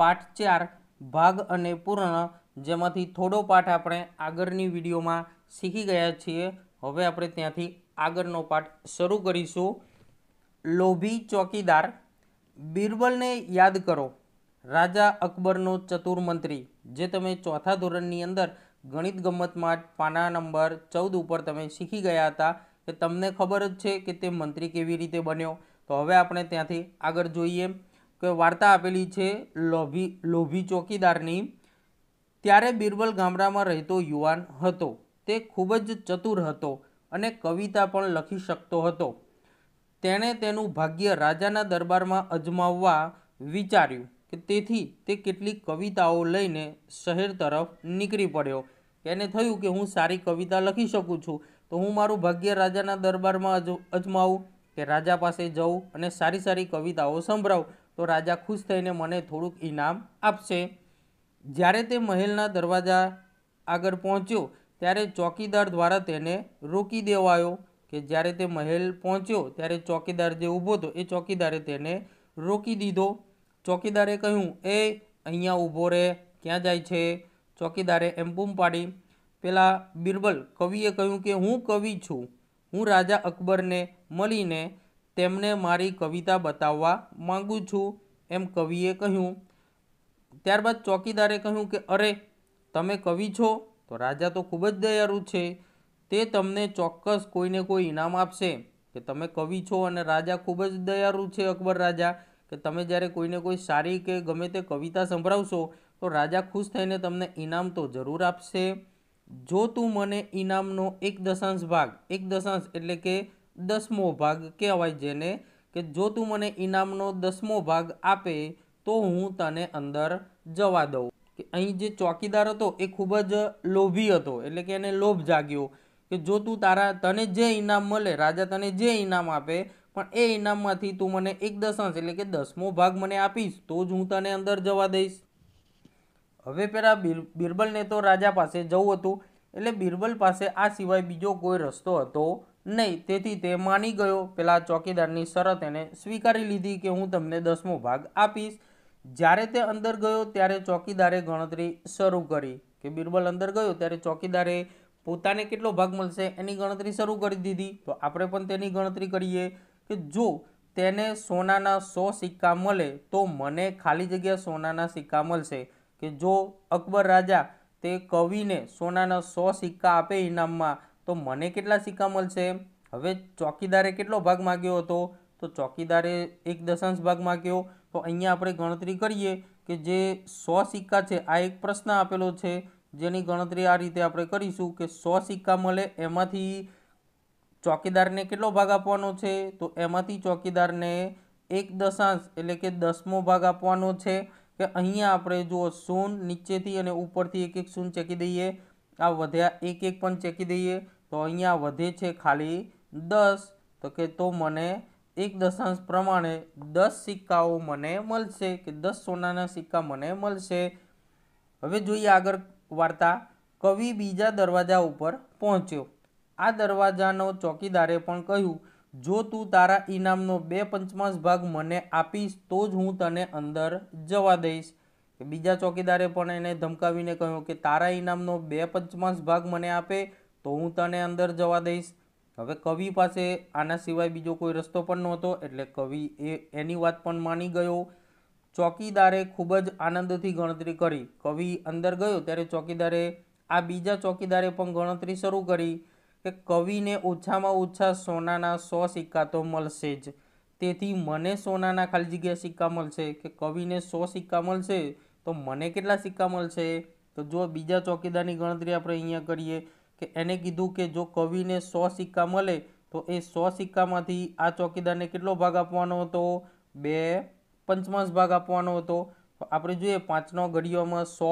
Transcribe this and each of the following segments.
પાઠ ચાર ભાગ અને પૂર્ણ જેમાંથી થોડો પાઠ આપણે આગળની વિડીયોમાં શીખી ગયા છીએ હવે આપણે ત્યાંથી આગળનો પાઠ શરૂ કરીશું લોભી ચોકીદાર બિરબલને યાદ કરો રાજા અકબરનો ચતુર મંત્રી જે તમે ચોથા ધોરણની અંદર ગણિત ગમતમાં પાના નંબર ચૌદ ઉપર તમે શીખી ગયા હતા કે તમને ખબર જ છે કે તે મંત્રી કેવી રીતે બન્યો તો હવે આપણે ત્યાંથી આગળ જોઈએ કે વાર્તા આપેલી છે લોભી લોભી ચોકીદારની ત્યારે બિરબલ ગામડામાં રહેતો યુવાન હતો તે ખૂબ જ ચતુર હતો અને કવિતા પણ લખી શકતો હતો તેણે તેનું ભાગ્ય રાજાના દરબારમાં અજમાવવા વિચાર્યું કે તેથી તે કેટલીક કવિતાઓ લઈને શહેર તરફ નીકળી પડ્યો એને થયું કે હું સારી કવિતા લખી શકું છું તો હું મારું ભાગ્ય રાજાના દરબારમાં અજમાવું કે રાજા પાસે જઉં અને સારી સારી કવિતાઓ સંભળાવું તો રાજા ખુશ થઈને મને થોડુંક ઇનામ આપશે જ્યારે તે મહેલના દરવાજા આગળ પહોંચ્યો ત્યારે ચોકીદાર દ્વારા તેને રોકી દેવાયો કે જ્યારે તે મહેલ પહોંચ્યો ત્યારે ચોકીદાર જે ઊભો હતો એ ચોકીદારે તેને રોકી દીધો ચોકીદારે કહ્યું એ અહીંયા ઊભો રહે ક્યાં જાય છે ચોકીદારે એમ બૂમ પાડી પેલા બિરબલ કવિએ કહ્યું કે હું કવિ છું હું રાજા અકબરને મળીને તેમને મારી કવિતા બતાવવા માગું છું એમ કવિએ કહ્યું ત્યારબાદ ચોકીદારે કહ્યું કે અરે તમે કવિ છો તો રાજા તો ખૂબ જ દયાળુ છે તે તમને ચોક્કસ કોઈને કોઈ ઇનામ આપશે કે તમે કવિ છો અને રાજા ખૂબ જ દયાળુ છે અકબર રાજા કે તમે જ્યારે કોઈને કોઈ સારી કે ગમે તે કવિતા સંભળાવશો તો રાજા ખુશ થઈને તમને ઇનામ તો જરૂર આપશે જો તું મને ઇનામનો એક દશાંશ ભાગ એક દશાંશ એટલે કે દસમો ભાગ કહેવાય જેને કે જો તું મને ઇનામનો દસમો ભાગ આપે તો હું તને અંદર જવા દઉં કે અહીં જે ચોકીદાર હતો એ ખૂબ જ લોભી હતો એટલે કે એને લોભ જાગ્યો કે જો તું તારા તને જે ઇનામ મળે રાજા તને જે ઇનામ આપે પણ એ ઇનામમાંથી તું મને એક દશાંશ એટલે કે દસમો ભાગ મને આપીશ તો જ હું તને અંદર જવા દઈશ હવે પેલા બીરબલને તો રાજા પાસે જવું હતું એટલે બીરબલ પાસે આ સિવાય બીજો કોઈ રસ્તો હતો નહીં તેથી તે માની ગયો પેલા ચોકીદારની શરત એને સ્વીકારી લીધી કે હું તમને દસમો ભાગ આપીશ જ્યારે તે અંદર ગયો ત્યારે ચોકીદારે ગણતરી શરૂ કરી કે બિરબલ અંદર ગયો ત્યારે ચોકીદારે પોતાને કેટલો ભાગ મળશે એની ગણતરી શરૂ કરી દીધી તો આપણે પણ તેની ગણતરી કરીએ કે જો તેને સોનાના સો સિક્કા મળે તો મને ખાલી જગ્યા સોનાના સિક્કા મળશે કે જો અકબર રાજા તે કવિને સોનાના સો સિક્કા આપે ઇનામમાં તો મને કેટલા સિક્કા મળશે હવે ચોકીદારે કેટલો ભાગ માગ્યો હતો તો ચોકીદારે એક દશાંશ ભાગ માગ્યો તો અહીંયા આપણે ગણતરી કરીએ કે જે સો સિક્કા છે આ એક પ્રશ્ન આપેલો છે જેની ગણતરી આ રીતે આપણે કરીશું કે સો સિક્કા મળે એમાંથી ચોકીદારને કેટલો ભાગ આપવાનો છે તો એમાંથી ચોકીદારને એક દશાંશ એટલે કે દસમો ભાગ આપવાનો છે કે અહીંયા આપણે જુઓ શૂન નીચેથી અને ઉપરથી એક એક શૂન ચેકી દઈએ આ વધ્યા એક એક પણ ચેકી દઈએ તો અહીંયા વધે છે ખાલી દસ તો કે તો મને એક દશાંશ પ્રમાણે દસ સિક્કાઓ મને મળશે કે દસ સોનાના સિક્કા મને મળશે હવે જોઈએ આગળ વાર્તા કવિ બીજા દરવાજા ઉપર પહોંચ્યો આ દરવાજાનો ચોકીદારે પણ કહ્યું જો તું તારા ઇનામનો બે પંચમાંશ ભાગ મને આપીશ તો જ હું તને અંદર જવા દઈશ બીજા ચોકીદારે પણ એને ધમકાવીને કહ્યું કે તારા ઇનામનો બે પંચમાંશ ભાગ મને આપે તો હું તને અંદર જવા દઈશ હવે કવિ પાસે આના સિવાય બીજો કોઈ રસ્તો પણ નહોતો એટલે કવિ એ એની વાત પણ માની ગયો ચોકીદારે ખૂબ જ આનંદથી ગણતરી કરી કવિ અંદર ગયો ત્યારે ચોકીદારે આ બીજા ચોકીદારે પણ ગણતરી શરૂ કરી કે કવિને ઓછામાં ઓછા સોનાના સો સિક્કા તો મળશે જ તેથી મને સોનાના ખાલી જગ્યા સિક્કા મળશે કે કવિને સો સિક્કા મળશે તો મને કેટલા સિક્કા મળશે તો જો બીજા ચોકીદારની ગણતરી આપણે અહીંયા કરીએ કે એને કીધું કે જો કવિને સો સિક્કા મળે તો એ સો સિક્કામાંથી આ ચોકીદારને કેટલો ભાગ આપવાનો હતો બે પંચમાંશ ભાગ આપવાનો હતો તો આપણે જોઈએ પાંચનો ઘડીઓમાં સો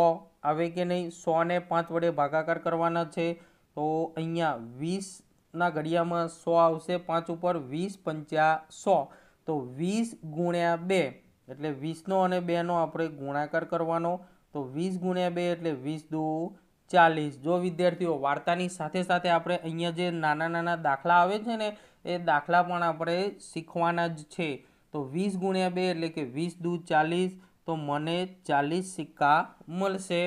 આવે કે નહીં સોને પાંચ વડે ભાગાકાર કરવાના છે તો અહીંયા વીસના ઘડિયામાં સો આવશે પાંચ ઉપર વીસ પંચ્યા સો તો વીસ ગુણ્યા બે એટલે વીસનો અને બેનો આપણે ગુણાકાર કરવાનો તો વીસ ગુણ્યા બે એટલે વીસ દુ ચાલીસ જો વિદ્યાર્થીઓ વાર્તાની સાથે સાથે આપણે અહીંયા જે નાના નાના દાખલા આવે છે ને એ દાખલા પણ આપણે શીખવાના જ છે તો વીસ ગુણ્યા બે એટલે કે વીસ દૂ ચાલીસ તો મને ચાલીસ સિક્કા મળશે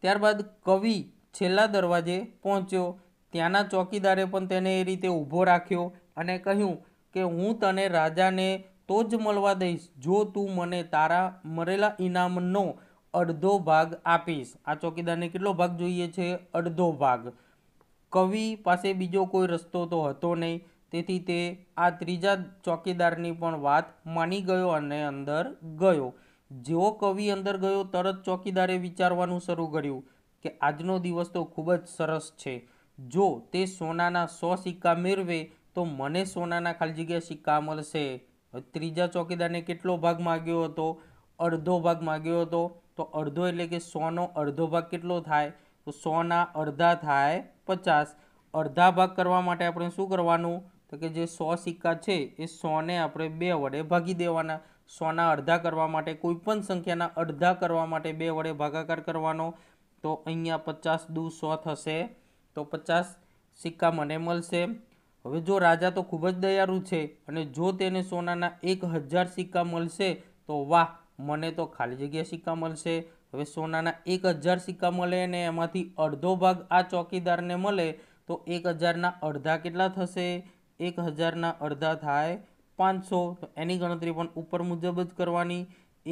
ત્યારબાદ કવિ છેલ્લા દરવાજે પહોંચ્યો ત્યાંના ચોકીદારે પણ તેને એ રીતે ઊભો રાખ્યો અને કહ્યું કે હું તને રાજાને તો જ મળવા દઈશ જો તું મને તારા મરેલા ઇનામનો અડધો ભાગ આપીશ આ ચોકીદારને કેટલો ભાગ જોઈએ છે અડધો ભાગ કવિ પાસે બીજો કોઈ રસ્તો તો હતો નહીં તેથી તે આ ત્રીજા ચોકીદારની પણ વાત માની ગયો અને અંદર ગયો જેવો કવિ અંદર ગયો તરત ચોકીદારે વિચારવાનું શરૂ કર્યું કે આજનો દિવસ તો ખૂબ જ સરસ છે જો તે સોનાના સો સિક્કા મેળવે તો મને સોનાના ખાલી જગ્યા સિક્કા મળશે ત્રીજા ચોકીદારને કેટલો ભાગ માગ્યો હતો અડધો ભાગ માગ્યો હતો તો અડધો એટલે કે સોનો અડધો ભાગ કેટલો થાય તો સોના અડધા થાય પચાસ અડધા ભાગ કરવા માટે આપણે શું કરવાનું તો કે જે સો સિક્કા છે એ સોને આપણે બે વડે ભાગી દેવાના સોના અડધા કરવા માટે કોઈપણ સંખ્યાના અડધા કરવા માટે બે વડે ભાગાકાર કરવાનો તો અહીંયા પચાસ દુ સો થશે તો પચાસ સિક્કા મને મળશે હવે જો રાજા તો ખૂબ જ દયાળુ છે અને જો તેને સોનાના એક હજાર સિક્કા મળશે તો વાહ મને તો ખાલી જગ્યા સિક્કા મળશે હવે સોનાના એક હજાર સિક્કા મળે અને એમાંથી અડધો ભાગ આ ચોકીદારને મળે તો એક હજારના અડધા કેટલા થશે એક હજારના અડધા થાય પાંચસો તો એની ગણતરી પણ ઉપર મુજબ જ કરવાની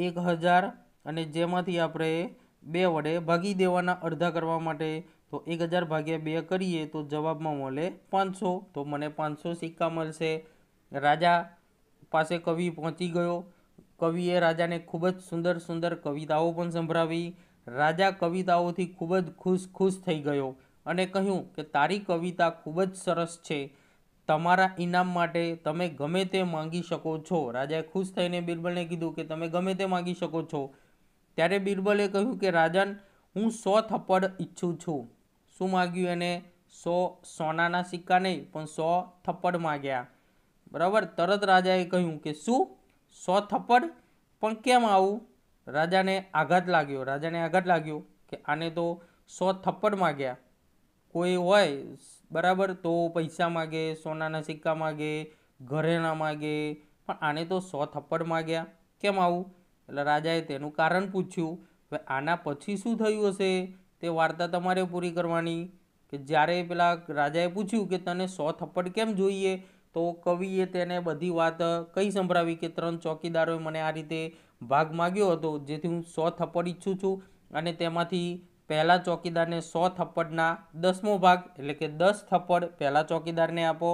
એક હજાર અને જેમાંથી આપણે બે વડે ભાગી દેવાના અડધા કરવા માટે તો એક હજાર ભાગ્યા બે કરીએ તો જવાબમાં મળે પાંચસો તો મને પાંચસો સિક્કા મળશે રાજા પાસે કવિ પહોંચી ગયો કવિએ રાજાને ખૂબ જ સુંદર સુંદર કવિતાઓ પણ સંભળાવી રાજા કવિતાઓથી ખૂબ જ ખુશ ખુશ થઈ ગયો અને કહ્યું કે તારી કવિતા ખૂબ જ સરસ છે તમારા ઇનામ માટે તમે ગમે તે માંગી શકો છો રાજાએ ખુશ થઈને બિરબલને કીધું કે તમે ગમે તે માંગી શકો છો ત્યારે બિરબલે કહ્યું કે રાજન હું સો થપ્પડ ઈચ્છું છું શું માગ્યું એને સો સોનાના સિક્કા નહીં પણ સો થપ્પડ માગ્યા બરાબર તરત રાજાએ કહ્યું કે શું સો થપ્પડ પણ કેમ આવું રાજાને આઘાત લાગ્યો રાજાને આઘાત લાગ્યો કે આને તો સો થપ્પડ માગ્યા કોઈ હોય બરાબર તો પૈસા માગે સોનાના સિક્કા માગે ઘરેણા માગે પણ આને તો સો થપ્પડ માગ્યા કેમ આવું એટલે રાજાએ તેનું કારણ પૂછ્યું હવે આના પછી શું થયું હશે તે વાર્તા તમારે પૂરી કરવાની કે જ્યારે પેલા રાજાએ પૂછ્યું કે તને સો થપ્પડ કેમ જોઈએ તો કવિએ તેને બધી વાત કઈ સંભળાવી કે ત્રણ ચોકીદારોએ મને આ રીતે ભાગ માગ્યો હતો જેથી હું સો થપ્પડ ઈચ્છું છું અને તેમાંથી પહેલા ચોકીદારને સો થપ્પડના દસમો ભાગ એટલે કે દસ થપ્પડ પહેલા ચોકીદારને આપો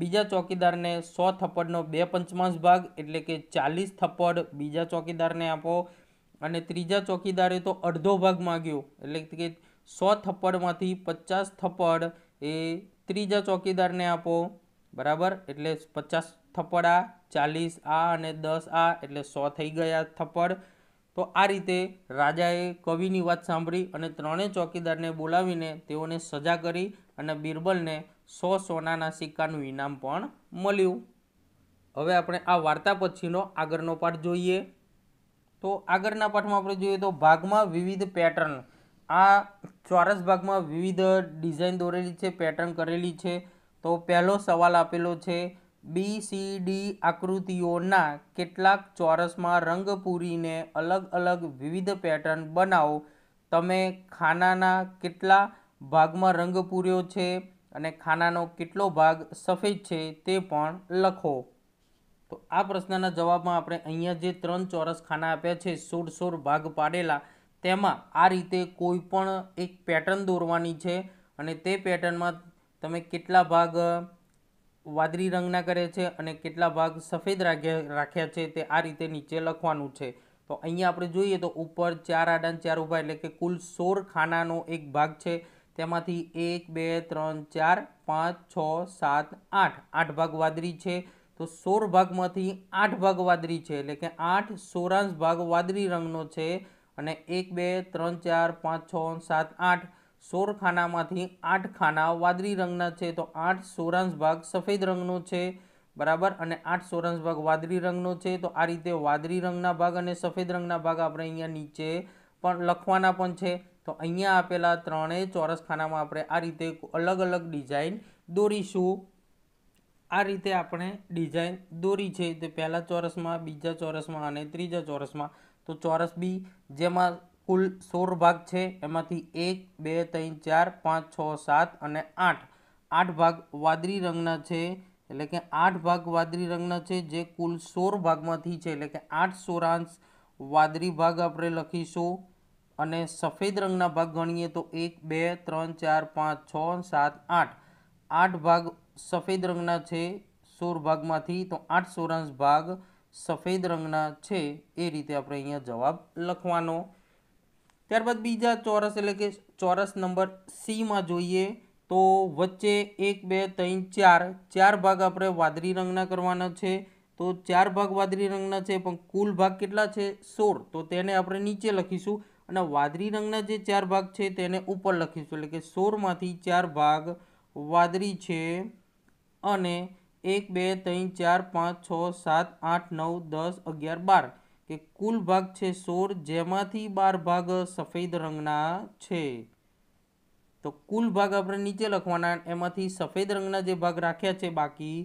બીજા ચોકીદારને સો થપ્પડનો બે પંચમાંશ ભાગ એટલે કે ચાલીસ થપ્પડ બીજા ચોકીદારને આપો અને ત્રીજા ચોકીદારે તો અડધો ભાગ માગ્યો એટલે કે સો થપ્પડમાંથી પચાસ થપ્પડ એ ત્રીજા ચોકીદારને આપો બરાબર એટલે પચાસ થપ્પડ આ ચાલીસ આ અને દસ આ એટલે સો થઈ ગયા થપ્પડ તો આ રીતે રાજાએ કવિની વાત સાંભળી અને ત્રણેય ચોકીદારને બોલાવીને તેઓને સજા કરી અને બિરબલને સો સોનાના સિક્કાનું ઇનામ પણ મળ્યું હવે આપણે આ વાર્તા પછીનો આગળનો પાઠ જોઈએ તો આગળના પાઠમાં આપણે જોઈએ તો ભાગમાં વિવિધ પેટર્ન આ ચોરસ ભાગમાં વિવિધ ડિઝાઇન દોરેલી છે પેટર્ન કરેલી છે તો પહેલો સવાલ આપેલો છે બી સી ડી આકૃતિઓના કેટલાક ચોરસમાં રંગ પૂરીને અલગ અલગ વિવિધ પેટર્ન બનાવો તમે ખાનાના કેટલા ભાગમાં રંગ પૂર્યો છે અને ખાનાનો કેટલો ભાગ સફેદ છે તે પણ લખો તો આ પ્રશ્નના જવાબમાં આપણે અહીંયા જે ત્રણ ચોરસ ખાના આપ્યા છે સોળ સોળ ભાગ પાડેલા તેમાં આ રીતે કોઈ પણ એક પેટર્ન દોરવાની છે અને તે પેટર્નમાં તમે કેટલા ભાગ વાદળી રંગના કરે છે અને કેટલા ભાગ સફેદ રાખ્યા રાખ્યા છે તે આ રીતે નીચે લખવાનું છે તો અહીંયા આપણે જોઈએ તો ઉપર ચાર આડાન ચાર ઊભા એટલે કે કુલ સોળ ખાનાનો એક ભાગ છે તેમાંથી એક બે ત્રણ ચાર પાંચ છ સાત આઠ આઠ ભાગ વાદળી છે તો સોળ ભાગમાંથી આઠ ભાગ વાદળી છે એટલે કે આઠ સોરાંશ ભાગ વાદળી રંગનો છે અને એક બે ત્રણ ચાર પાંચ છ સાત આઠ સોળ ખાનામાંથી આઠ ખાના વાદળી રંગના છે તો આઠ સોરાંશ ભાગ સફેદ રંગનો છે બરાબર અને આઠ સોરાંશ ભાગ વાદળી રંગનો છે તો આ રીતે વાદળી રંગના ભાગ અને સફેદ રંગના ભાગ આપણે અહીંયા નીચે પણ લખવાના પણ છે તો અહીંયા આપેલા ત્રણેય ચોરસ ખાનામાં આપણે આ રીતે અલગ અલગ ડિઝાઇન દોરીશું આ રીતે આપણે ડિઝાઇન દોરી છે તે પહેલા ચોરસમાં બીજા ચોરસમાં અને ત્રીજા ચોરસમાં તો ચોરસ બી જેમાં કુલ સોળ ભાગ છે એમાંથી એક બે ત્રણ ચાર પાંચ છ સાત અને આઠ આઠ ભાગ વાદળી રંગના છે એટલે કે આઠ ભાગ વાદળી રંગના છે જે કુલ સોર ભાગમાંથી છે એટલે કે આઠ સોરાંશ વાદળી ભાગ આપણે લખીશું અને સફેદ રંગના ભાગ ગણીએ તો એક બે ત્રણ ચાર પાંચ છ સાત આઠ આઠ ભાગ સફેદ રંગના છે સોર ભાગમાંથી તો આઠ સોરાંશ ભાગ સફેદ રંગના છે એ રીતે આપણે અહીંયા જવાબ લખવાનો ત્યારબાદ બીજા ચોરસ એટલે કે ચોરસ નંબર સીમાં જોઈએ તો વચ્ચે એક બે ત્રણ ચાર ચાર ભાગ આપણે વાદળી રંગના કરવાના છે તો ચાર ભાગ વાદળી રંગના છે પણ કુલ ભાગ કેટલા છે સોર તો તેને આપણે નીચે લખીશું અને વાદળી રંગના જે ચાર ભાગ છે તેને ઉપર લખીશું એટલે કે સોરમાંથી ચાર ભાગ વાદળી છે અને એક બે ત્રણ ચાર પાંચ છ સાત આઠ નવ દસ અગિયાર બાર કે કુલ ભાગ છે સોળ જેમાંથી બાર ભાગ સફેદ રંગના છે તો કુલ ભાગ આપણે નીચે લખવાના એમાંથી સફેદ રંગના જે ભાગ રાખ્યા છે બાકી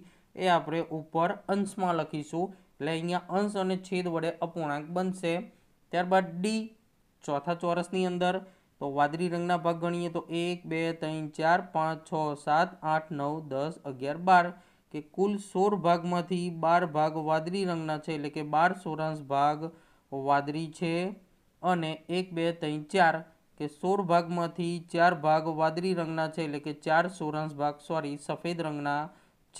એ આપણે ઉપર અંશમાં લખીશું એટલે અહીંયા અંશ અને છેદ વડે અપૂર્ણાંક બનશે ત્યારબાદ ડી ચોથા ચોરસની અંદર તો વાદળી રંગના ભાગ ગણીએ તો એક બે ત્રણ ચાર પાંચ છ સાત આઠ નવ દસ અગિયાર બાર કે કુલ સોળ ભાગમાંથી બાર ભાગ વાદળી રંગના છે એટલે કે બાર સોરાંશ ભાગ વાદળી છે અને એક બે ત્રણ ચાર કે સોળ ભાગમાંથી ચાર ભાગ વાદળી રંગના છે એટલે કે ચાર સોરાંશ ભાગ સોરી સફેદ રંગના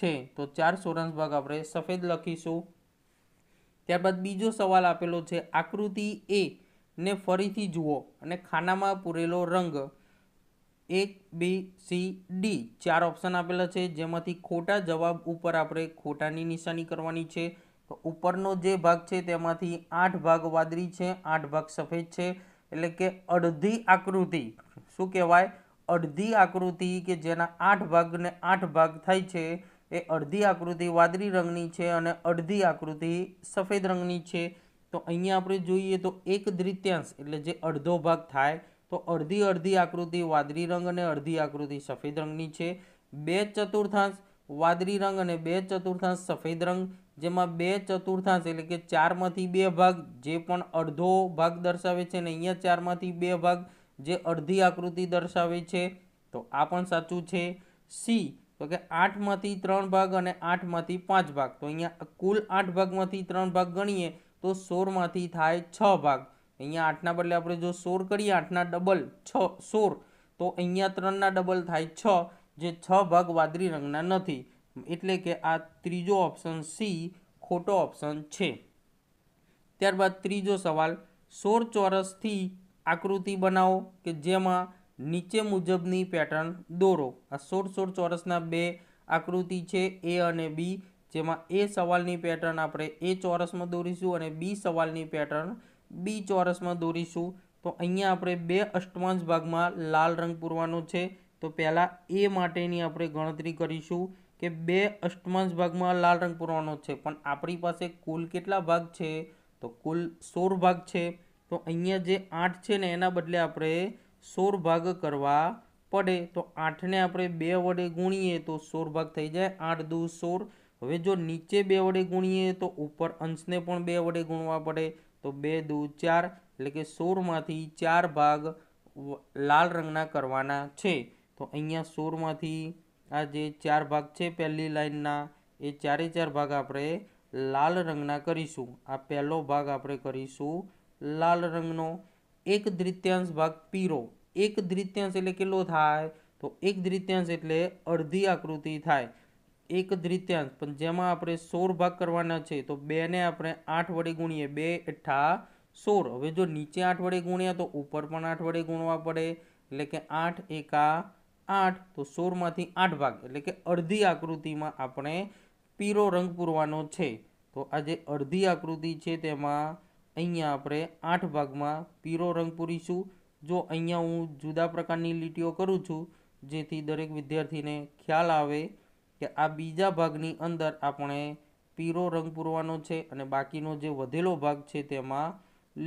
છે તો ચાર સોરાંશ ભાગ આપણે સફેદ લખીશું ત્યારબાદ બીજો સવાલ આપેલો છે આકૃતિ એ ને ફરીથી જુઓ અને ખાનામાં પૂરેલો રંગ એક બી સી ડી ચાર ઓપ્શન આપેલા છે જેમાંથી ખોટા જવાબ ઉપર આપણે ખોટાની નિશાની કરવાની છે તો ઉપરનો જે ભાગ છે તેમાંથી આઠ ભાગ વાદળી છે આઠ ભાગ સફેદ છે એટલે કે અડધી આકૃતિ શું કહેવાય અડધી આકૃતિ કે જેના આઠ ભાગને આઠ ભાગ થાય છે એ અડધી આકૃતિ વાદળી રંગની છે અને અડધી આકૃતિ સફેદ રંગની છે તો અહીંયા આપણે જોઈએ તો એક દ્રિત્યાંશ એટલે જે અડધો ભાગ થાય તો અડધી અડધી આકૃતિ વાદળી રંગ અને અડધી આકૃતિ સફેદ રંગની છે બે ચતુર્થાંશ વાદળી રંગ અને બે ચતુર્થાંશ સફેદ રંગ જેમાં બે ચતુર્થાંશ એટલે કે ચારમાંથી બે ભાગ જે પણ અડધો ભાગ દર્શાવે છે અને અહીંયા ચારમાંથી બે ભાગ જે અડધી આકૃતિ દર્શાવે છે તો આ પણ સાચું છે સી તો કે આઠમાંથી ત્રણ ભાગ અને આઠમાંથી પાંચ ભાગ તો અહીંયા કુલ આઠ ભાગમાંથી ત્રણ ભાગ ગણીએ તો સોળમાંથી થાય છ ભાગ અહીંયા આઠના બદલે આપણે જો સોર કરીએ આઠના ડબલ છ સોર તો અહીંયા ત્રણના ડબલ થાય છ જે છ ભાગ વાદળી રંગના નથી એટલે કે આ ત્રીજો ઓપ્શન સી ખોટો ઓપ્શન છે ત્યારબાદ ત્રીજો સવાલ સોળ ચોરસથી આકૃતિ બનાવો કે જેમાં નીચે મુજબની પેટર્ન દોરો આ સોળ સોળ ચોરસના બે આકૃતિ છે એ અને બી જેમાં એ સવાલની પેટર્ન આપણે એ ચોરસમાં દોરીશું અને બી સવાલની પેટર્ન બી ચોરસમાં દોરીશું તો અહીંયા આપણે બે અષ્ટમાંશ ભાગમાં લાલ રંગ પૂરવાનો છે તો પહેલાં એ માટેની આપણે ગણતરી કરીશું કે બે અષ્ટમાંશ ભાગમાં લાલ રંગ પૂરવાનો છે પણ આપણી પાસે કુલ કેટલા ભાગ છે તો કુલ સોળ ભાગ છે તો અહીંયા જે આઠ છે ને એના બદલે આપણે સોળ ભાગ કરવા પડે તો આઠને આપણે બે વડે ગુણીએ તો સોળ ભાગ થઈ જાય આઠ દુ સોળ હવે જો નીચે બે વડે ગુણીએ તો ઉપર અંશને પણ બે વડે ગુણવા પડે તો બે દૂ ચાર એટલે કે સોળમાંથી ચાર ભાગ લાલ રંગના કરવાના છે તો અહીંયા સોળમાંથી આ જે ચાર ભાગ છે પહેલી લાઇનના એ ચારે ચાર ભાગ આપણે લાલ રંગના કરીશું આ પહેલો ભાગ આપણે કરીશું લાલ રંગનો એક દ્રિત્યાંશ ભાગ પીરો એક દ્રિત્યાંશ એટલે કેટલો થાય તો એક દ્રિત્યાંશ એટલે અડધી આકૃતિ થાય એક દ્રિત્યાંશ પણ જેમાં આપણે સોળ ભાગ કરવાના છે તો બેને આપણે આઠ વડે ગુણીએ બે અઠ્ઠા સોળ હવે જો નીચે આઠ વડે ગુણ્યા તો ઉપર પણ આઠ વડે ગુણવા પડે એટલે કે આઠ એકા આઠ તો સોળમાંથી આઠ ભાગ એટલે કે અડધી આકૃતિમાં આપણે પીરો રંગ પૂરવાનો છે તો આ જે અડધી આકૃતિ છે તેમાં અહીંયા આપણે આઠ ભાગમાં પીરો રંગ પૂરીશું જો અહીંયા હું જુદા પ્રકારની લીટીઓ કરું છું જેથી દરેક વિદ્યાર્થીને ખ્યાલ આવે કે આ બીજા ભાગની અંદર આપણે પીળો રંગ પૂરવાનો છે અને બાકીનો જે વધેલો ભાગ છે તેમાં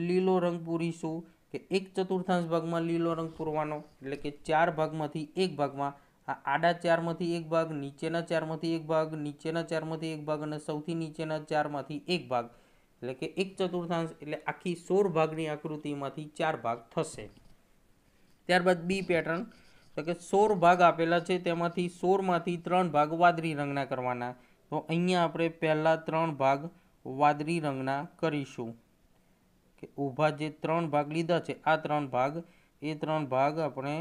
લીલો રંગ પૂરીશું કે એક ચતુર્થાંશ ભાગમાં લીલો રંગ પૂરવાનો એટલે કે ચાર ભાગમાંથી એક ભાગમાં આ આડા ચારમાંથી એક ભાગ નીચેના ચારમાંથી એક ભાગ નીચેના ચારમાંથી એક ભાગ અને સૌથી નીચેના ચારમાંથી એક ભાગ એટલે કે એક ચતુર્થાંશ એટલે આખી સોળ ભાગની આકૃતિમાંથી ચાર ભાગ થશે ત્યારબાદ બી પેટર્ન તો કે સોર ભાગ આપેલા છે તેમાંથી સોરમાંથી ત્રણ ભાગ વાદળી રંગના કરવાના તો અહીંયા આપણે પહેલાં ત્રણ ભાગ વાદળી રંગના કરીશું કે ઊભા જે ત્રણ ભાગ લીધા છે આ ત્રણ ભાગ એ ત્રણ ભાગ આપણે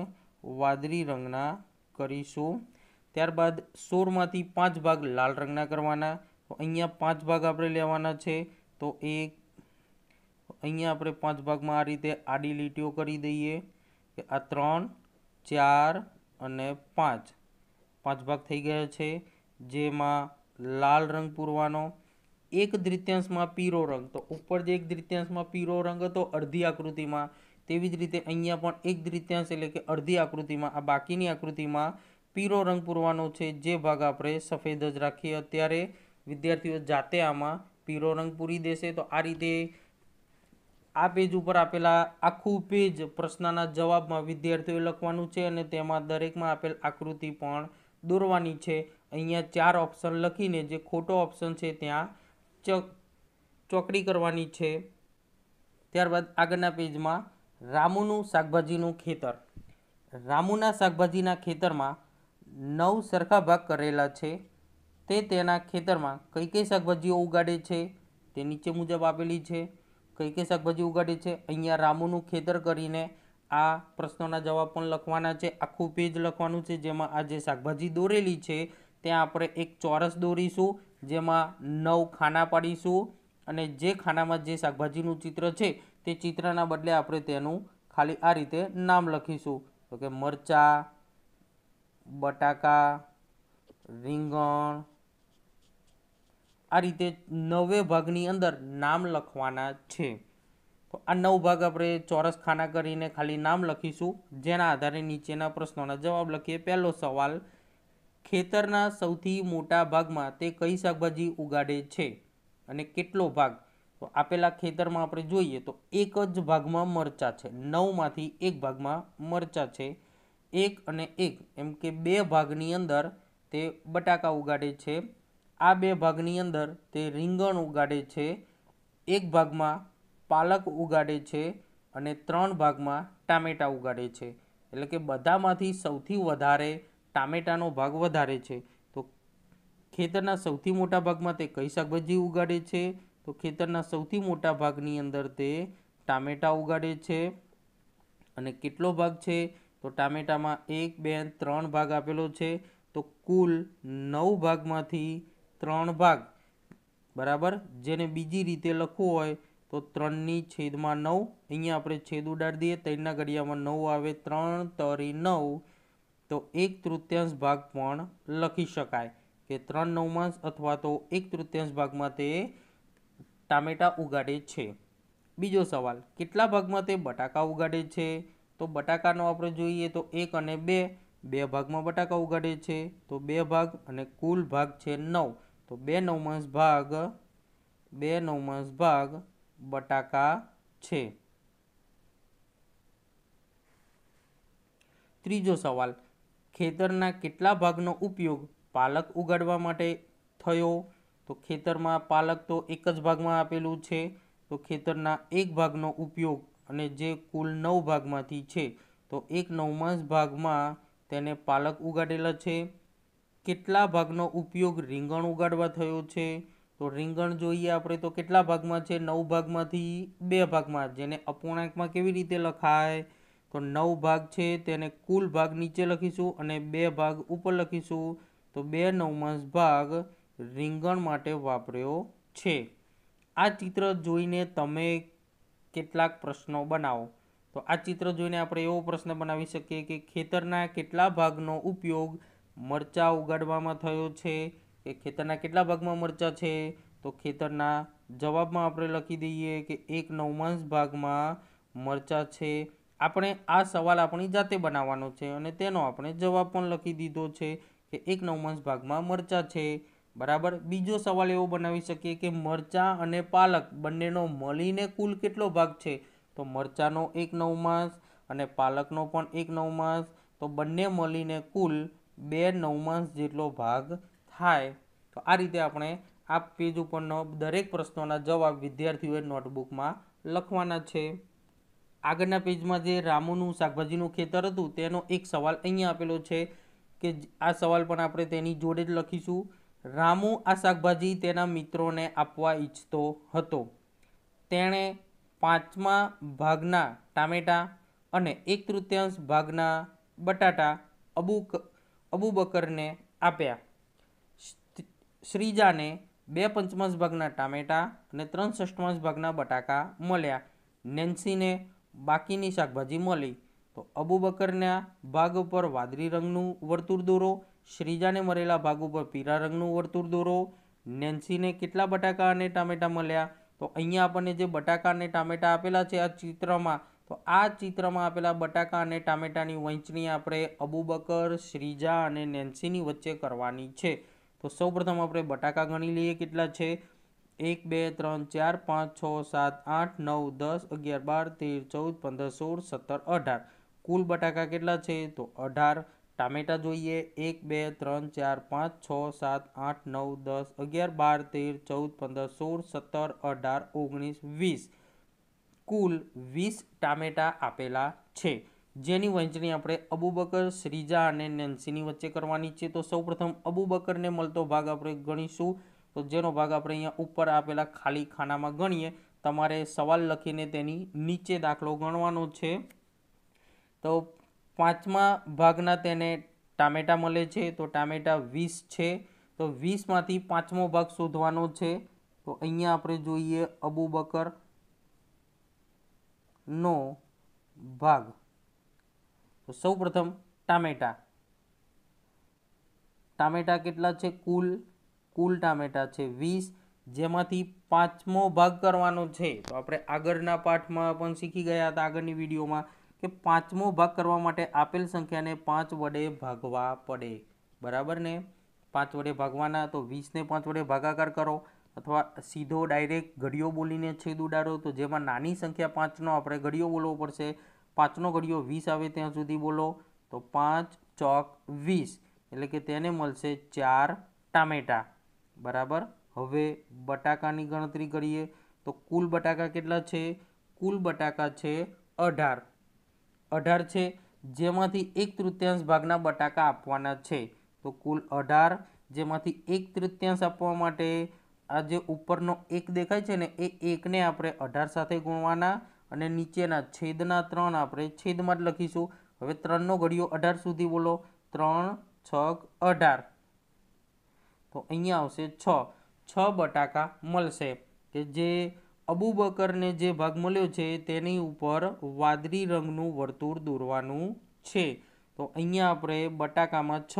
વાદળી રંગના કરીશું ત્યારબાદ સોરમાંથી પાંચ ભાગ લાલ રંગના કરવાના તો અહીંયા પાંચ ભાગ આપણે લેવાના છે તો એ અહીંયા આપણે પાંચ ભાગમાં આ રીતે આડી લીટીઓ કરી દઈએ કે આ ત્રણ ચાર અને પાંચ પાંચ ભાગ થઈ ગયા છે જેમાં લાલ રંગ પૂરવાનો એક દ્રિત્યાંશમાં પીરો રંગ તો ઉપર જે એક દ્રિત્યાંશમાં પીરો રંગ હતો અડધી આકૃતિમાં તેવી જ રીતે અહીંયા પણ એક દ્રિત્યાંશ એટલે કે અડધી આકૃતિમાં આ બાકીની આકૃતિમાં પીરો રંગ પૂરવાનો છે જે ભાગ આપણે સફેદ જ રાખીએ અત્યારે વિદ્યાર્થીઓ જાતે આમાં પીરો રંગ પૂરી દેશે તો આ રીતે આ પેજ ઉપર આપેલા આખું પેજ પ્રશ્નના જવાબમાં વિદ્યાર્થીઓએ લખવાનું છે અને તેમાં દરેકમાં આપેલ આકૃતિ પણ દોરવાની છે અહીંયા ચાર ઓપ્શન લખીને જે ખોટો ઓપ્શન છે ત્યાં ચોકડી કરવાની છે ત્યારબાદ આગળના પેજમાં રામુનું શાકભાજીનું ખેતર રામુના શાકભાજીના ખેતરમાં નવ સરખા ભાગ કરેલા છે તે તેના ખેતરમાં કઈ કઈ શાકભાજીઓ ઉગાડે છે તે નીચે મુજબ આપેલી છે કઈ કઈ શાકભાજી ઉગાડી છે અહીંયા રામુનું ખેતર કરીને આ પ્રશ્નોના જવાબ પણ લખવાના છે આખું પેજ લખવાનું છે જેમાં આ જે શાકભાજી દોરેલી છે ત્યાં આપણે એક ચોરસ દોરીશું જેમાં નવ ખાના પાડીશું અને જે ખાનામાં જે શાકભાજીનું ચિત્ર છે તે ચિત્રના બદલે આપણે તેનું ખાલી આ રીતે નામ લખીશું તો કે મરચાં બટાકા રીંગણ આ રીતે નવે ભાગની અંદર નામ લખવાના છે આ નવ ભાગ આપણે ચોરસ ખાના કરીને ખાલી નામ લખીશું જેના આધારે નીચેના પ્રશ્નોના જવાબ લખીએ પહેલો સવાલ ખેતરના સૌથી મોટા ભાગમાં તે કઈ શાકભાજી ઉગાડે છે અને કેટલો ભાગ તો આપેલા ખેતરમાં આપણે જોઈએ તો એક જ ભાગમાં મરચાં છે નવમાંથી એક ભાગમાં મરચાં છે એક અને એક એમ કે બે ભાગની અંદર તે બટાકા ઉગાડે છે આ બે ભાગની અંદર તે રીંગણ ઉગાડે છે એક ભાગમાં પાલક ઉગાડે છે અને ત્રણ ભાગમાં ટામેટાં ઉગાડે છે એટલે કે બધામાંથી સૌથી વધારે ટામેટાનો ભાગ વધારે છે તો ખેતરના સૌથી મોટા ભાગમાં તે કઈ શાકભાજી ઉગાડે છે તો ખેતરના સૌથી મોટા ભાગની અંદર તે ટામેટાં ઉગાડે છે અને કેટલો ભાગ છે તો ટામેટામાં એક બે ત્રણ ભાગ આપેલો છે તો કુલ નવ ભાગમાંથી ત્રણ ભાગ બરાબર જેને બીજી રીતે લખવું હોય તો ત્રણની છેદમાં નવ અહીંયા આપણે છેદ ઉડાડી દઈએ ત્રણના ઘડિયામાં નવ આવે ત્રણ તરી નવ તો એક તૃતીયાંશ ભાગ પણ લખી શકાય કે ત્રણ નવમાંશ અથવા તો એક તૃતીયાંશ ભાગમાં તે ટામેટાં ઉગાડે છે બીજો સવાલ કેટલા ભાગમાં તે બટાકા ઉગાડે છે તો બટાકાનો આપણે જોઈએ તો એક અને બે બે ભાગમાં બટાકા ઉગાડે છે તો બે ભાગ અને કુલ ભાગ છે નવ તો બે નવમાંશ ભાગ બે નવમાંશ ભાગ બટાકા છે ત્રીજો સવાલ ખેતરના કેટલા ભાગનો ઉપયોગ પાલક ઉગાડવા માટે થયો તો ખેતરમાં પાલક તો એક જ ભાગમાં આપેલું છે તો ખેતરના એક ભાગનો ઉપયોગ અને જે કુલ નવ ભાગમાંથી છે તો એક નવમાંશ ભાગમાં તેને પાલક ઉગાડેલા છે કેટલા ભાગનો ઉપયોગ રીંગણ ઉગાડવા થયો છે તો રીંગણ જોઈએ આપણે તો કેટલા ભાગમાં છે નવ ભાગમાંથી બે ભાગમાં જેને અપૂર્ણાંકમાં કેવી રીતે લખાય તો નવ ભાગ છે તેને કુલ ભાગ નીચે લખીશું અને બે ભાગ ઉપર લખીશું તો બે નવમાંશ ભાગ રીંગણ માટે વાપર્યો છે આ ચિત્ર જોઈને તમે કેટલાક પ્રશ્નો બનાવો તો આ ચિત્ર જોઈને આપણે એવો પ્રશ્ન બનાવી શકીએ કે ખેતરના કેટલા ભાગનો ઉપયોગ મરચાં ઉગાડવામાં થયો છે કે ખેતરના કેટલા ભાગમાં મરચાં છે તો ખેતરના જવાબમાં આપણે લખી દઈએ કે એક નવમાંશ ભાગમાં મરચાં છે આપણે આ સવાલ આપણી જાતે બનાવવાનો છે અને તેનો આપણે જવાબ પણ લખી દીધો છે કે એક નવમાંશ ભાગમાં મરચાં છે બરાબર બીજો સવાલ એવો બનાવી શકીએ કે મરચાં અને પાલક બંનેનો મળીને કુલ કેટલો ભાગ છે તો મરચાંનો એક નવમાંશ અને પાલકનો પણ એક નવમાંશ તો બંને મળીને કુલ બે નવમાંશ જેટલો ભાગ થાય તો આ રીતે આપણે આ પેજ ઉપરનો દરેક પ્રશ્નોના જવાબ વિદ્યાર્થીઓએ નોટબુકમાં લખવાના છે આગળના પેજમાં જે રામુનું શાકભાજીનું ખેતર હતું તેનો એક સવાલ અહીંયા આપેલો છે કે આ સવાલ પણ આપણે તેની જોડે જ લખીશું રામુ આ શાકભાજી તેના મિત્રોને આપવા ઈચ્છતો હતો તેણે પાંચમા ભાગના ટામેટાં અને એક તૃતીયાંશ ભાગના બટાટા અબુ અબુ બકરને આપ્યા શ્રીજાને બે પંચમાંશ ભાગના ટામેટાં અને ત્રણ ષષ્ઠમાંશ ભાગના બટાકા મળ્યા નેન્સીને બાકીની શાકભાજી મળી તો અબુ બકરના ભાગ ઉપર વાદળી રંગનું વર્તુળ દોરો શ્રીજાને મળેલા ભાગ ઉપર પીળા રંગનું વર્તુળ દોરો નેન્સીને કેટલા બટાકા અને ટામેટાં મળ્યા તો અહીંયા આપણને જે બટાકા અને ટામેટાં આપેલા છે આ ચિત્રમાં તો આ ચિત્રમાં આપેલા બટાકા અને ટામેટાની વહેંચણી આપણે અબુબકર શ્રીજા અને નેન્સીની વચ્ચે કરવાની છે તો સૌપ્રથમ આપણે બટાકા ગણી લઈએ કેટલા છે એક બે ત્રણ ચાર પાંચ છ સાત આઠ નવ દસ અગિયાર બાર તેર ચૌદ પંદર સોળ સત્તર અઢાર કુલ બટાકા કેટલા છે તો અઢાર ટામેટા જોઈએ એક બે ત્રણ ચાર પાંચ છ સાત આઠ નવ દસ અગિયાર બાર તેર ચૌદ પંદર સોળ સત્તર અઢાર ઓગણીસ વીસ કુલ વીસ ટામેટા આપેલા છે જેની વહેંચણી આપણે અબુબકર શ્રીજા અને નેન્સીની વચ્ચે કરવાની છે તો સૌપ્રથમ અબુબકરને મળતો ભાગ આપણે ગણીશું તો જેનો ભાગ આપણે અહીંયા ઉપર આપેલા ખાલી ખાનામાં ગણીએ તમારે સવાલ લખીને તેની નીચે દાખલો ગણવાનો છે તો પાંચમા ભાગના તેને ટામેટા મળે છે તો ટામેટા વીસ છે તો વીસમાંથી પાંચમો ભાગ શોધવાનો છે તો અહીંયા આપણે જોઈએ અબુબકર નો ભાગ તો સૌ પ્રથમ ટામેટા ટામેટા કેટલા છે કુલ કુલ ટામેટા છે વીસ જેમાંથી પાંચમો ભાગ કરવાનો છે તો આપણે આગળના પાઠમાં પણ શીખી ગયા હતા આગળની વિડીયોમાં કે પાંચમો ભાગ કરવા માટે આપેલ સંખ્યાને પાંચ વડે ભાગવા પડે બરાબર ને પાંચ વડે ભાગવાના તો વીસને પાંચ વડે ભાગાકાર કરો અથવા સીધો ડાયરેક્ટ ઘડીઓ બોલીને છેદ ઉડાડો તો જેમાં નાની સંખ્યા પાંચનો આપણે ઘડીઓ બોલવો પડશે પાંચનો ઘડીઓ વીસ આવે ત્યાં સુધી બોલો તો પાંચ ચોક વીસ એટલે કે તેને મળશે ચાર ટામેટા બરાબર હવે બટાકાની ગણતરી કરીએ તો કુલ બટાકા કેટલા છે કુલ બટાકા છે અઢાર અઢાર છે જેમાંથી એક તૃતીયાંશ ભાગના બટાકા આપવાના છે તો કુલ અઢાર જેમાંથી એક તૃતીયાંશ આપવા માટે આ જે ઉપરનો એક દેખાય છે ને એ એકને આપણે અઢાર સાથે ગુણવાના અને નીચેના છેદના ત્રણ આપણે છેદમાં જ લખીશું હવે ત્રણનો ઘડિયો અઢાર સુધી બોલો ત્રણ છ અઢાર તો અહીંયા આવશે છ છ બટાકા મળશે કે જે અબુ બકરને જે ભાગ મળ્યો છે તેની ઉપર વાદળી રંગનું વર્તુળ દોરવાનું છે તો અહીંયા આપણે બટાકામાં છ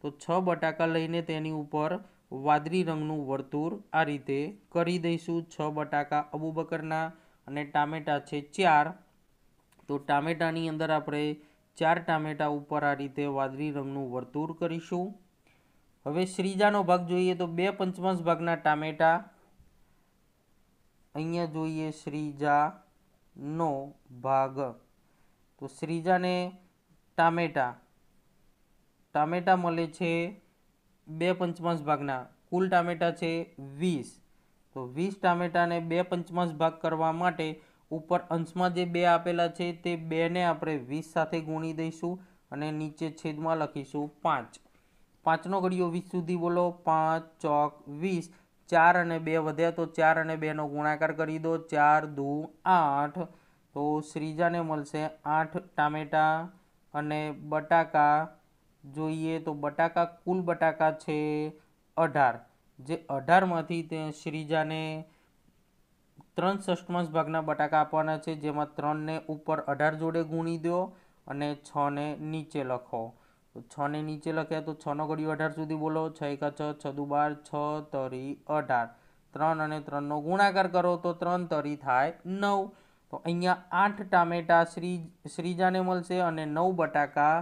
તો છ બટાકા લઈને તેની ઉપર વાદળી રંગનું વર્તુળ આ રીતે કરી દઈશું છ બટાકા અબુબકરના અને ટામેટાં છે ચાર તો ટામેટાની અંદર આપણે ચાર ટામેટા ઉપર આ રીતે વાદળી રંગનું વર્તુળ કરીશું હવે શ્રીજાનો ભાગ જોઈએ તો બે પંચમાંશ ભાગના ટામેટા અહીંયા જોઈએ શ્રીજાનો ભાગ તો શ્રીજાને ટામેટા ટામેટા મળે છે બે પંચમાંશ ભાગના કુલ ટામેટા છે વીસ તો વીસ ટામેટાને બે પંચમાંશ ભાગ કરવા માટે ઉપર અંશમાં જે બે આપેલા છે તે બેને આપણે વીસ સાથે ગુણી દઈશું અને નીચે છેદમાં લખીશું પાંચ પાંચનો ઘડીઓ વીસ સુધી બોલો પાંચ ચોક વીસ ચાર અને બે વધ્યા તો ચાર અને બેનો ગુણાકાર કરી દો ચાર દુ આઠ તો શ્રીજાને મળશે આઠ ટામેટા અને બટાકા જોઈએ તો બટાકા કુલ બટાકા છે અઢાર જે અઢારમાંથી તે શ્રીજાને ત્રણ ષષ્ટમાંશ ભાગના બટાકા આપવાના છે જેમાં ત્રણને ઉપર અઢાર જોડે ગુણી દો અને છને નીચે લખો તો છને નીચે લખ્યા તો છનો ઘડીઓ અઢાર સુધી બોલો છ એકા છ છ દુ બાર છ તરી અઢાર ત્રણ અને ત્રણનો ગુણાકાર કરો તો ત્રણ તરી થાય નવ તો અહીંયા આઠ ટામેટા શ્રી શ્રીજાને મળશે અને નવ બટાકા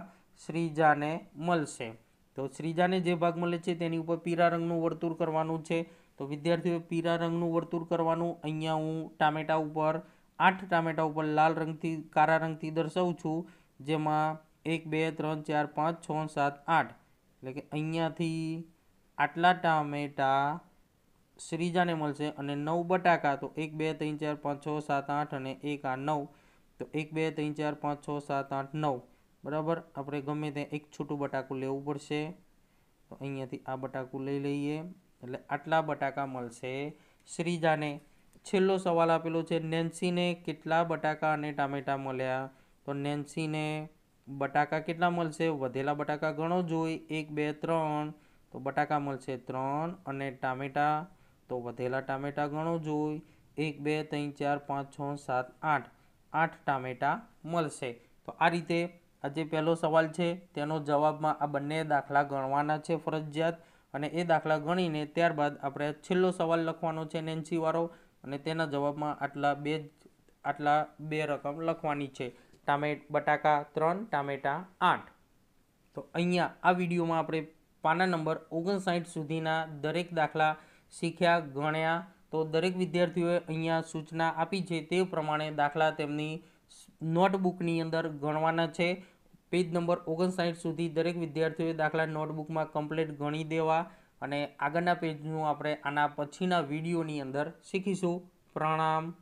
શ્રીજાને મળશે તો શ્રીજાને જે ભાગ મળે છે તેની ઉપર પીળા રંગનું વર્તુળ કરવાનું છે તો વિદ્યાર્થીઓએ પીળા રંગનું વર્તુળ કરવાનું અહીંયા હું ટામેટા ઉપર આઠ ટામેટા ઉપર લાલ રંગથી કાળા રંગથી દર્શાવું છું જેમાં એક બે ત્રણ ચાર પાંચ છ સાત આઠ એટલે કે અહીંયાથી આટલા ટામેટા શ્રીજાને મળશે અને નવ બટાકા તો એક બે ત્રણ ચાર પાંચ છ સાત આઠ અને એક આ નવ તો એક બે ત્રણ ચાર પાંચ છ સાત આઠ નવ બરાબર આપણે ગમે ત્યાં એક છૂટું બટાકું લેવું પડશે તો અહીંયાથી આ બટાકું લઈ લઈએ એટલે આટલા બટાકા મળશે શ્રીજાને છેલ્લો સવાલ આપેલો છે નેન્સીને કેટલા બટાકા અને ટામેટા મળ્યા તો નેન્સીને બટાકા કેટલા મળશે વધેલા બટાકા ઘણો જોઈ એક બે ત્રણ તો બટાકા મળશે ત્રણ અને ટામેટા તો વધેલા ટામેટા ઘણો જોઈ એક બે ત્રણ ચાર પાંચ છ સાત આઠ આઠ ટામેટા મળશે તો આ રીતે આ જે પહેલો સવાલ છે તેનો જવાબમાં આ બંને દાખલા ગણવાના છે ફરજિયાત અને એ દાખલા ગણીને ત્યારબાદ આપણે છેલ્લો સવાલ લખવાનો છે નેન્સીવાળો અને તેના જવાબમાં આટલા બે આટલા બે રકમ લખવાની છે ટામે બટાકા ત્રણ ટામેટા આઠ તો અહીંયા આ વિડીયોમાં આપણે પાના નંબર ઓગણસાઠ સુધીના દરેક દાખલા શીખ્યા ગણ્યા તો દરેક વિદ્યાર્થીઓએ અહીંયા સૂચના આપી છે તે પ્રમાણે દાખલા તેમની નોટબુકની અંદર ગણવાના છે પેજ નંબર ઓગણસાઠ સુધી દરેક વિદ્યાર્થીઓએ દાખલા નોટબુકમાં કમ્પ્લીટ ગણી દેવા અને આગળના પેજનું આપણે આના પછીના વિડીયોની અંદર શીખીશું પ્રણામ